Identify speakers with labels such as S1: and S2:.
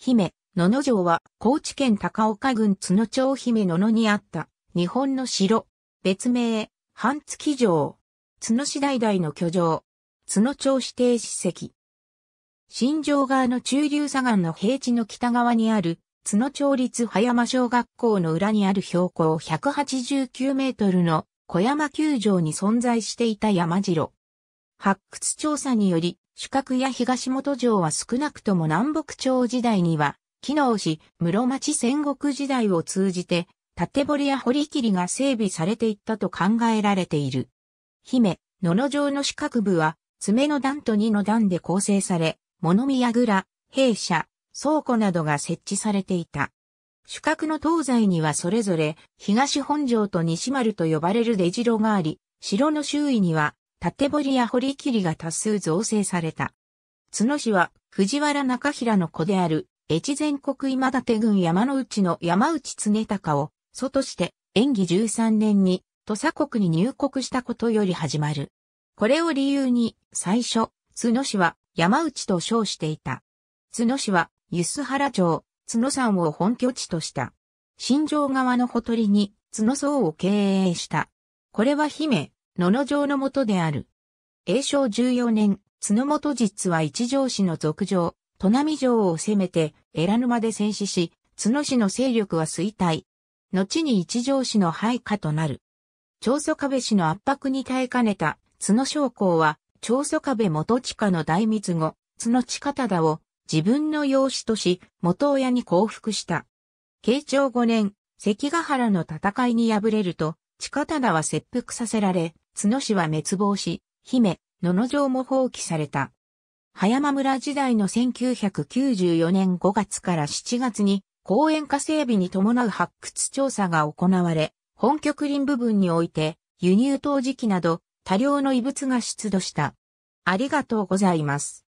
S1: 姫、野野城は高知県高岡郡津野町姫野野にあった日本の城。別名、半月城。津野市代々の居城。津野町指定史跡。新城川の中流左岸の平地の北側にある津野町立葉山小学校の裏にある標高189メートルの小山球場に存在していた山城。発掘調査により、主角や東本城は少なくとも南北朝時代には、機能し、室町戦国時代を通じて、縦堀や堀切りが整備されていったと考えられている。姫、野の城の四角部は、爪の段と二の段で構成され、物見やぐら、兵舎、倉庫などが設置されていた。主角の東西にはそれぞれ、東本城と西丸と呼ばれる出城があり、城の周囲には、縦堀や堀切が多数造成された。角氏は藤原中平の子である越前国今立郡山の内の山内常高を、祖として、演技13年に、土佐国に入国したことより始まる。これを理由に、最初、角氏は山内と称していた。角氏は、梼原町、角山を本拠地とした。新城側のほとりに、角野荘を経営した。これは姫、野々城のとである。永正14年、角本実は一条氏の続城、砺波城を攻めて、エラ沼で戦死し、角氏の勢力は衰退。後に一条氏の配下となる。長祖壁氏の圧迫に耐えかねた、角将校は、長祖壁元地下の大密後、角下忠を自分の養子とし、元親に降伏した。慶長5年、関ヶ原の戦いに敗れると、地下棚は切腹させられ、角氏は滅亡し、姫、野の城も放棄された。葉山村時代の1994年5月から7月に、公園化整備に伴う発掘調査が行われ、本極林部分において、輸入陶磁器など、多量の遺物が出土した。ありがとうございます。